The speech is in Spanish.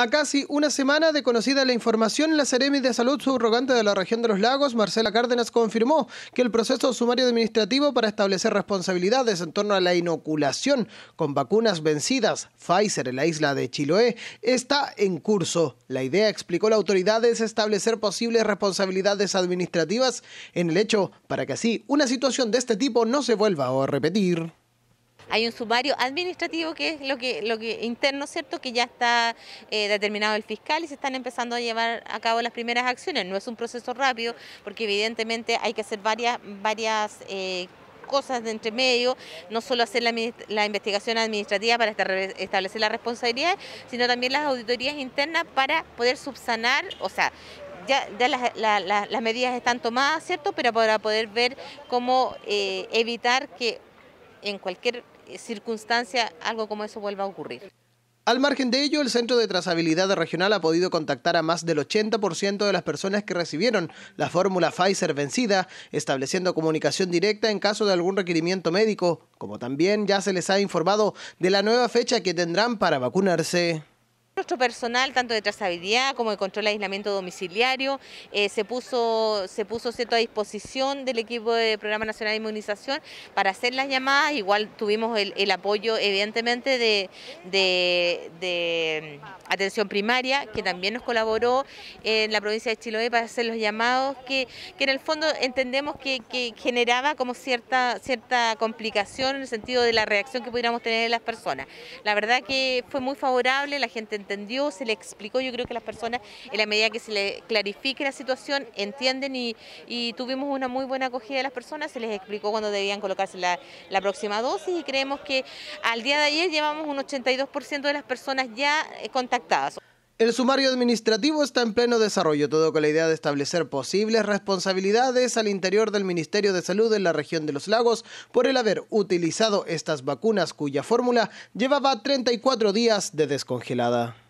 A casi una semana de conocida la información, la Seremi de Salud subrogante de la región de los lagos, Marcela Cárdenas, confirmó que el proceso sumario administrativo para establecer responsabilidades en torno a la inoculación con vacunas vencidas Pfizer en la isla de Chiloé está en curso. La idea, explicó la autoridad, es establecer posibles responsabilidades administrativas en el hecho para que así una situación de este tipo no se vuelva a repetir hay un sumario administrativo que es lo que, lo que interno, ¿cierto? Que ya está eh, determinado el fiscal y se están empezando a llevar a cabo las primeras acciones. No es un proceso rápido porque evidentemente hay que hacer varias, varias eh, cosas de entre medio, no solo hacer la, investigación administrativa para establecer la responsabilidad, sino también las auditorías internas para poder subsanar, o sea, ya, ya las, medidas están tomadas, ¿cierto? Pero para poder ver cómo eh, evitar que en cualquier eh, circunstancia algo como eso vuelva a ocurrir. Al margen de ello, el Centro de Trazabilidad Regional ha podido contactar a más del 80% de las personas que recibieron la fórmula Pfizer vencida, estableciendo comunicación directa en caso de algún requerimiento médico, como también ya se les ha informado de la nueva fecha que tendrán para vacunarse. Nuestro personal, tanto de trazabilidad como de control de aislamiento domiciliario, eh, se puso, se puso cierto, a disposición del equipo de Programa Nacional de Inmunización para hacer las llamadas. Igual tuvimos el, apoyo, evidentemente, de, de, mm, atención primaria, que también nos colaboró en la provincia de Chiloé para hacer los llamados, que, que en el fondo entendemos que, que, generaba como cierta, cierta complicación en el sentido de la reacción que pudiéramos tener en las personas. La verdad que fue muy favorable, la gente entendió, se le explicó. Yo creo que las personas, en la medida que se le clarifique la situación, entienden y, tuvimos una muy buena acogida de las personas. Se les explicó cuando debían colocarse la próxima dosis y creemos que al día de ayer llevamos un 82% de las personas ya eh, contactadas. El sumario administrativo está en pleno desarrollo, todo con la idea de establecer posibles responsabilidades al interior del Ministerio de Salud en la región de los lagos por el haber utilizado estas vacunas cuya fórmula llevaba 34 días de descongelada.